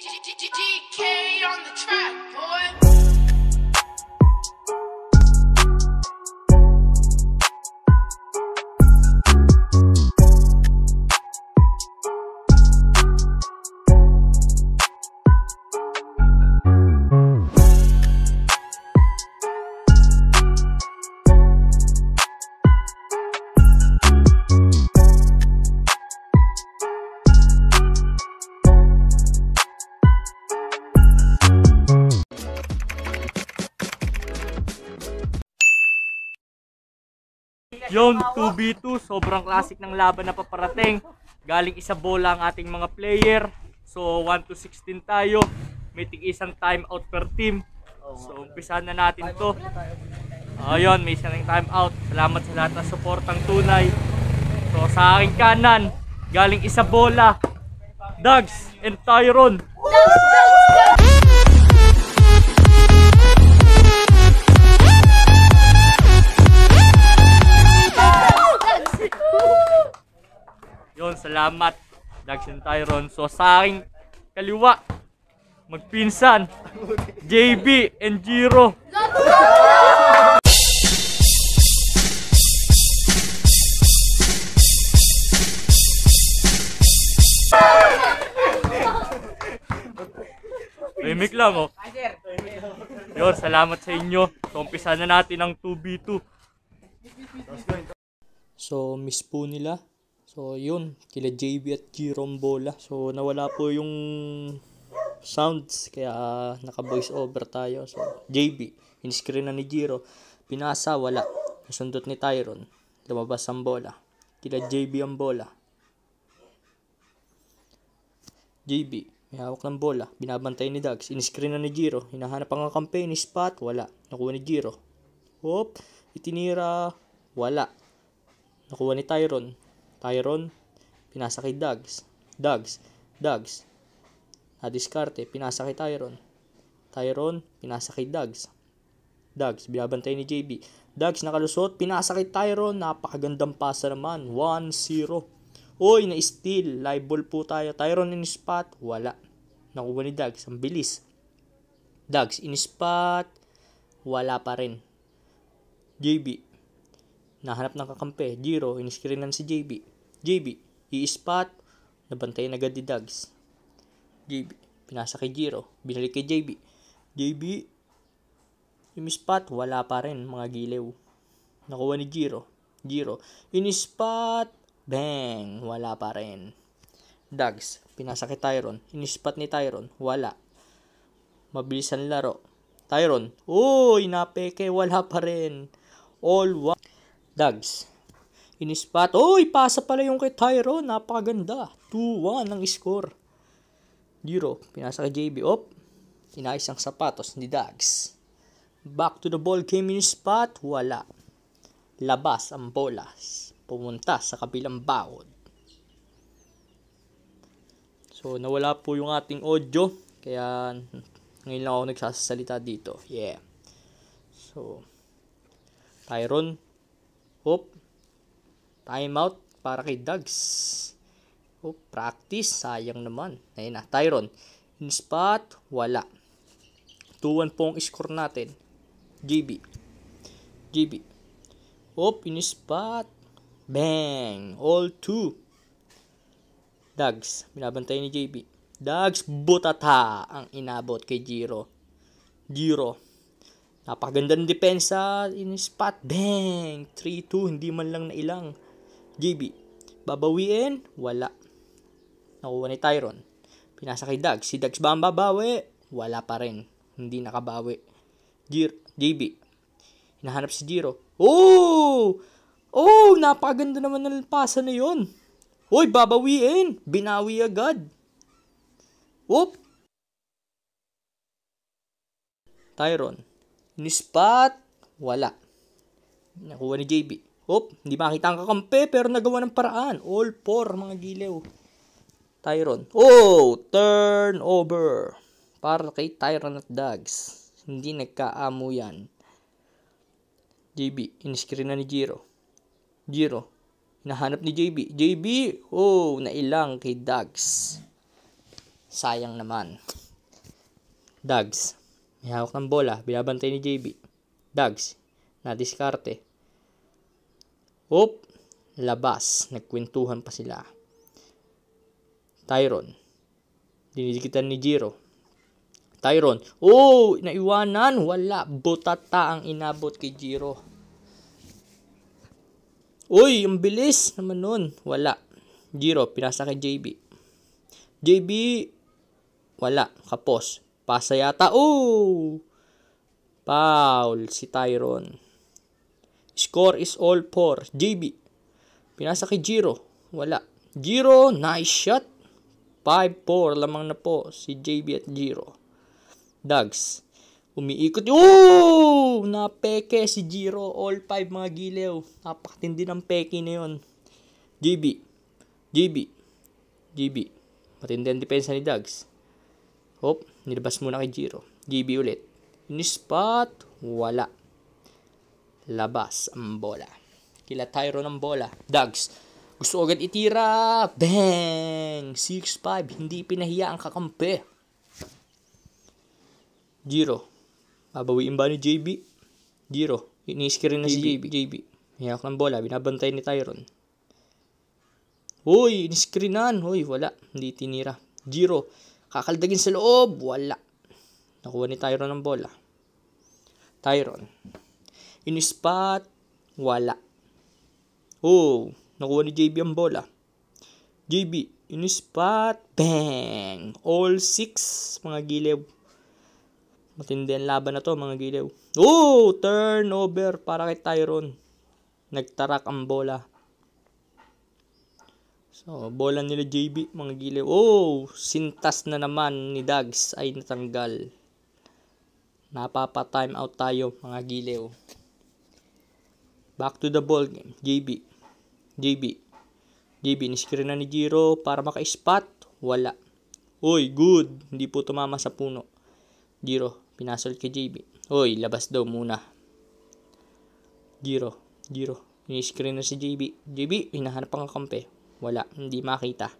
DK on the track, boy. Yon, 2v2. Sobrang classic ng laban na paparating. Galing isa bola ang ating mga player. So, 1 to 16 tayo. May tig isang time out per team. So, umpisahan na natin to. Ayun, may isang time out. Salamat sa lahat ng suportang tunay. So, sa aking kanan, galing isa bola. Dags and Tyron. Dags, Dags, Dags! salamat. Dagsyon Tyron. So sa aking kaliwa, magpinsan, JB and Jiro. Tahimik lang oh. Yor, salamat sa inyo. So, umpisa na natin ang 2v2. So, miss po nila So, yun. Kila JB at G Bola. So, nawala po yung sounds. Kaya, naka-voice over tayo. So, JB. In-screen na ni Jiro. Pinasa, wala. Nasundot ni Tyron. Lumabas ang bola. Kila JB ang bola. JB. May hawak ng bola. Binabantay ni Dags. In-screen na ni Jiro. Hinahanap ang campaign. ni Spot. Wala. Nakuha ni Jiro. Hop. Itinira. Wala. Nakuha ni Tyron. Tyron, pinasa kay Dags. Dags, Dags. Nadiskarte, pinasa kay Tyron. Tyron, pinasa kay Dags. Dags, binabantay ni JB. Dags, nakalusot, pinasa kay Tyron. Napakagandang pasa naman. 1-0. Uy, na-steal. Live ball po tayo. Tyron in spot. Wala. Nakuha ni Dags. Ang bilis. Dags in spot. Wala pa rin. JB, Nahanap ng kakampi, Jiro, iniskrinan si JB. JB, i-spot, nabantayan agad ni Dags. JB, pinasa kay Jiro, binalik kay JB. JB, imispot, wala pa rin mga gilew. Nakuha ni Jiro. Jiro, inispot, bang, wala pa rin. Dags, pinasa kay Tyron, inispot ni Tyron, wala. Mabilisan laro. Tyron, uy, napeke, wala pa rin. All one. Dogs. Inispat. Oy, pasa pala yung kay Tyro. Napakaganda. 2-1 ang score. Diro, pinasa kay JB. Op, inayos ang sapatos ni Dogs. Back to the ball game in wala. Labas ang bolas. Pumunta sa kabilang bawod. So, nawala po yung ating audio. Kaya, ngayon lang ako nagsasalita dito. Yeah. So, Tyron, Hop. Timeout para kay Dags. Hop, practice. Sayang naman. Ayun na, Tyron. In spot, wala. 2-1 po ang score natin. JB. JB. Oop, in spot. Bang! All two. Dags. Binabantay ni JB. Dags butata ang inabot kay Jiro. Jiro. Napakagandang depensa in spot. Bang! 3-2. Hindi man lang nailang. JB. Babawiin. Wala. Nakuha ni Tyron. Pinasa kay Dags. Si Dags ba ang babawi? Wala pa rin. Hindi nakabawi. Gir JB. Hinahanap si Jiro. Oh! Oh! napaganda naman ng pasa na yon. Hoy, babawiin! Binawi agad. Whoop! Tyron. Nispat, wala. Nakuha ni JB. Hop, hindi makita ang kakampi pero nagawa ng paraan. All four mga gilew. Tyron. Oh, turnover. Para kay Tyron at Dags. Hindi nagkaamo yan. JB, iniscreen na ni Jiro. Jiro, nahanap ni JB. JB, oh, nailang kay Dags. Sayang naman. Dags, may hawak ng bola, binabantay ni JB. Dags, nadiskarte. Oop, labas, nagkwentuhan pa sila. Tyron, dinidikitan ni Jiro. Tyron, oh, naiwanan, wala, Butata ang inabot kay Jiro. Uy, ang bilis naman nun. Wala. Jiro, pinasa kay JB. JB, wala. Kapos. Pasa yata. Oh! Foul si Tyron. Score is all for JB. Pinasa kay Jiro. Wala. Jiro, nice shot. 5-4 lamang na po si JB at Jiro. Dags. Umiikot. Oh! Napeke si Jiro. All 5 mga gilew. Napakatindi ng peke na yun. JB. JB. JB. Matindi ang depensa ni Dags. Hop, nilabas muna kay Jiro. GB ulit. spot, wala. Labas ang bola. Kila Tyro ng bola. Dogs, gusto agad itira. Bang! 6-5, hindi pinahiya ang kakampi. Jiro, babawiin ba ni JB? Jiro, iniski rin na JB. si JB. JB. Hiyakak ng bola, binabantay ni Tyron. Uy, iniskrinan. Uy, wala. Hindi tinira. Jiro, Kakaldagin sa loob. Wala. Nakuha ni Tyron ang bola. Tyron. In-spot. Wala. Oh, nakuha ni JB ang bola. JB, in-spot. Bang! All six, mga giliw. Matindi ang laban na to, mga giliw. Oh, turnover para kay Tyron. Nagtarak ang bola. So, oh, bola nila JB, mga gilaw. Oh, sintas na naman ni Dags ay natanggal. Napapa-time out tayo, mga gilaw. Back to the ball game. JB. JB. JB, niskira na ni Jiro para maka-spot. Wala. Uy, good. Hindi po tumama sa puno. Jiro, pinasol kay JB. Uy, labas daw muna. Jiro, Jiro. Ini-screen na si JB. JB, hinahanap ang kampe. Wala, hindi makita.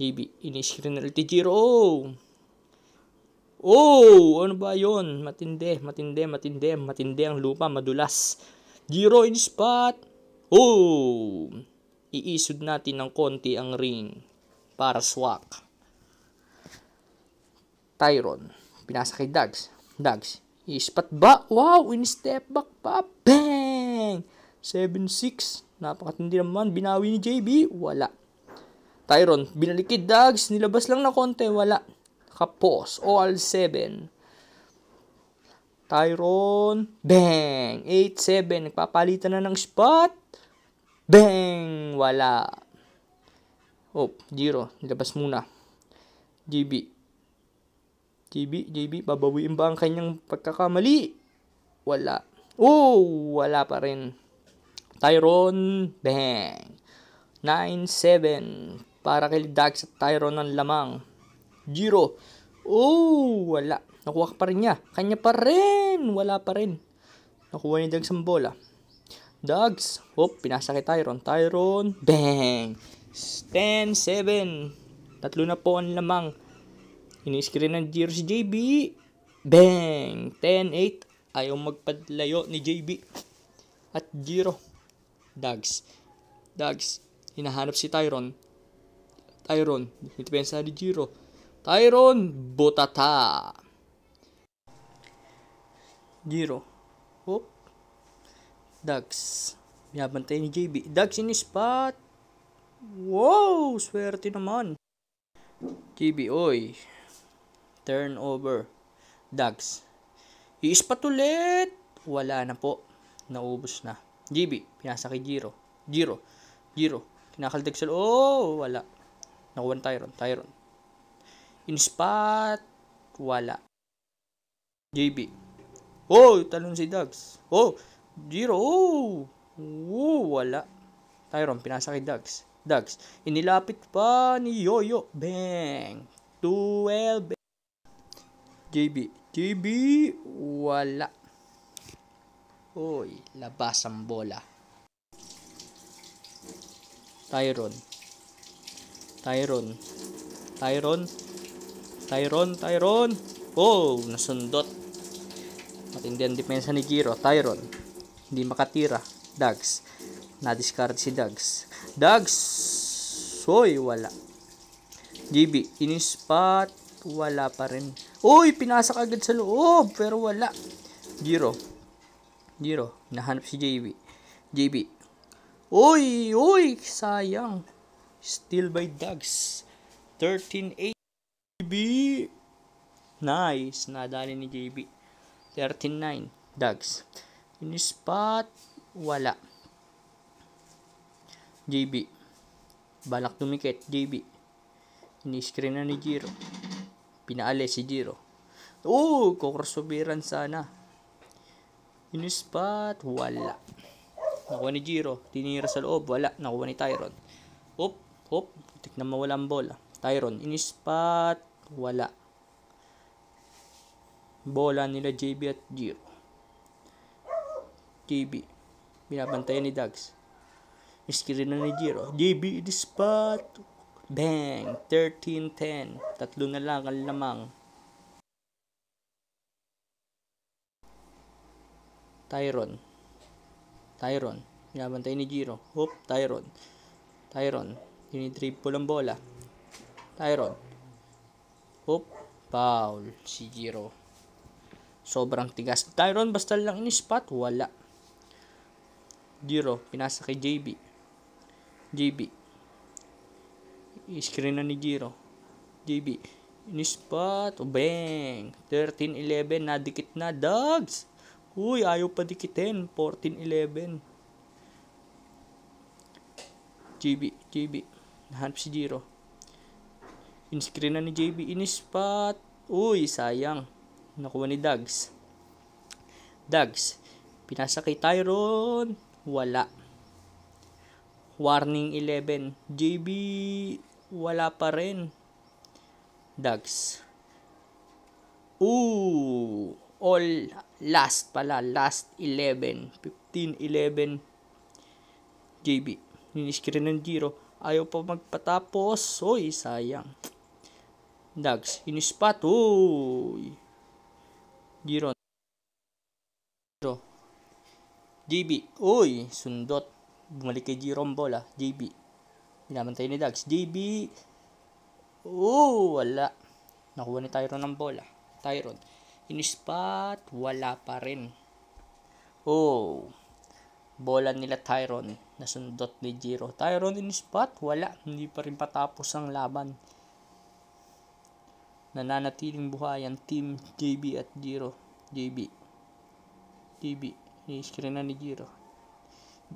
JB, in-screen na ulit Oh! Oh! Ano ba yon? Matindi, matindi, matindi, matindi ang lupa, madulas. Jiro in spot. Oh! Iisod natin ng konti ang ring para swak. Tyron, pinasa kay Dags. Dags, i-spot ba? Wow, in step back pa. Bang! 7-6. Napakatindi naman. Binawi ni JB. Wala. Tyron, binalikid Dags. Nilabas lang na konti. Wala. Kapos. All 7. Tyron. Bang! 8-7. Nagpapalitan na ng spot. Bang! Wala. Oh, Jiro. Nilabas muna. JB. JB, JB. Babawiin ba ang kanyang pagkakamali? Wala. Oh, wala pa rin. Tyrone Bang. 9-7 para kay Dax at Tyrone ng lamang. Giro. Oh, wala. Nakuha pa rin niya. Kanya pa rin. Wala pa rin. Nakuha ni Dags ang bola. Dags. Oh, pinasa kay Tyrone. Tyron. Bang. 10-7. Tatlo na po ang lamang. Ini-screen ng Giro si JB. Bang. 10-8. Ayaw magpalayo ni JB. At Giro. Dags. Dags, hinahanap si Tyron. Tyron, depensa ni Jiro. Tyron Botata. Jiro. Hop. Dags. Binabantay ni JB. Dags in spot. Wow! Swerte naman. JB, oy. Turnover. Dags. I-spot ulit. Wala na po. Naubos na. GB, pinasa kay Jiro. Jiro. Jiro. Kinakaldag sa Oh, wala. Nakuha ng Tyron. Tyron. spot, Wala. JB. Oh, talon si Dags. Oh, Jiro. Oh. Oh, wala. Tyron, pinasa kay Dags. Dags. Inilapit pa ni Yoyo. Bang. 12. JB. JB. Wala. Hoy, labas ang bola. Tyron. Tyron. Tyron. Tyron, Tyron. Oh, nasundot. Matindi ang depensa ni Giro. Tyron. Hindi makatira. Dags. Na-discard si Dags. Dags! Soy, wala. GB, inispat. Wala pa rin. Uy, pinasa agad sa loob. Pero wala. Giro Jiro, nahanap si JB. JB, Uy! Uy! Sayang! Still by Dugs. 13-8. JB! Nice! Nadali ni JB. 13-9. Dugs. In spot, wala. JB. Balak dumikit. JB. Ini-screen na ni Jiro. Pinaalis si Jiro. Oh! Kukursubiran sana. Inispat, wala. Nakuha ni Jiro. Tinira sa loob, wala. Nakuha ni Tyron. Hop, hop. Tiknan mawala ang bola. Tyron, inispat, wala. Bola nila JB at Jiro. JB. Binabantayan ni Dags. Iskirin na ni Jiro. JB, inispat. Bang! 13-10. Tatlo na lang ang lamang. Tyron. Tyron. Binabantay ni Giro. Hoop, Tyron. Tyron. Dinidribble ang bola. Tyron. Hoop, foul. Si Giro. Sobrang tigas. Tyron, basta lang in-spot, wala. Giro, pinasa kay JB. JB. I-screen na ni Giro. JB. In-spot. Bang! 13-11. Nadikit na. Dogs! Uy, ayaw pa dikitin. 14-11. JB, JB. Nahanap si Jiro. In-screen na ni JB. In-spot. Uy, sayang. Nakuha ni Dags. Dags. Pinasa kay Tyron. Wala. Warning 11. JB, wala pa rin. Dags. Ooh all last pala, last 11, 15, 11 JB. Niniskrin ng Giro. Ayaw pa magpatapos. Hoy, sayang. Dags, inispat. Hoy. Giro. Giro. JB. Hoy, sundot. Bumalik kay Giro ang bola. JB. Nilaman tayo ni Dags. JB. Oh, wala. Nakuha ni Tyron ng bola. Tyron. In-spot, wala pa rin. Oh, bola nila Tyron. Nasundot ni Jiro. Tyron in-spot, wala. Hindi pa rin patapos ang laban. Nananatiling buhay ang team JB at Jiro. JB. JB. Ni-screen na ni Jiro.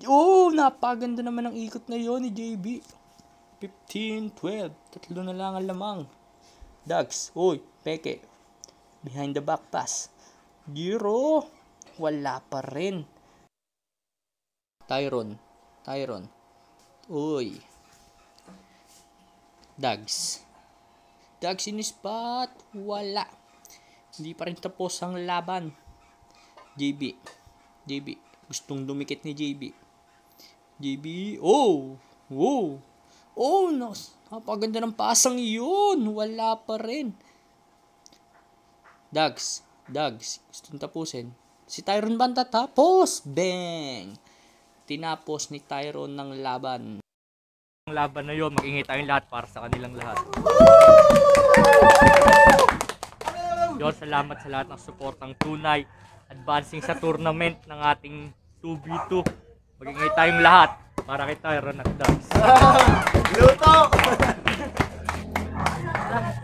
Oh, napaganda naman ang ikot ngayon ni JB. 15, 12. Tatlo na lang ang lamang. Dags, oy, peke, Behind the back pass. Giro. Wala pa rin. Tyron. Tyron. Uy. Dags. Dags in spot. Wala. Hindi pa rin tapos ang laban. JB. JB. Gustong dumikit ni JB. JB. Oh! Wow! Oh, no. napaganda ng pasang iyon. Wala pa rin. Dags. Dags. Gusto tapusin. Si Tyron Banta tapos. Bang! Tinapos ni Tyron ng laban. Ang laban na yon mag-ingay tayong lahat para sa kanilang lahat. Yon, salamat sa lahat ng suportang tunay. Advancing sa tournament ng ating 2v2. Mag-ingay tayong lahat para kay Tyron at Dags. Luto!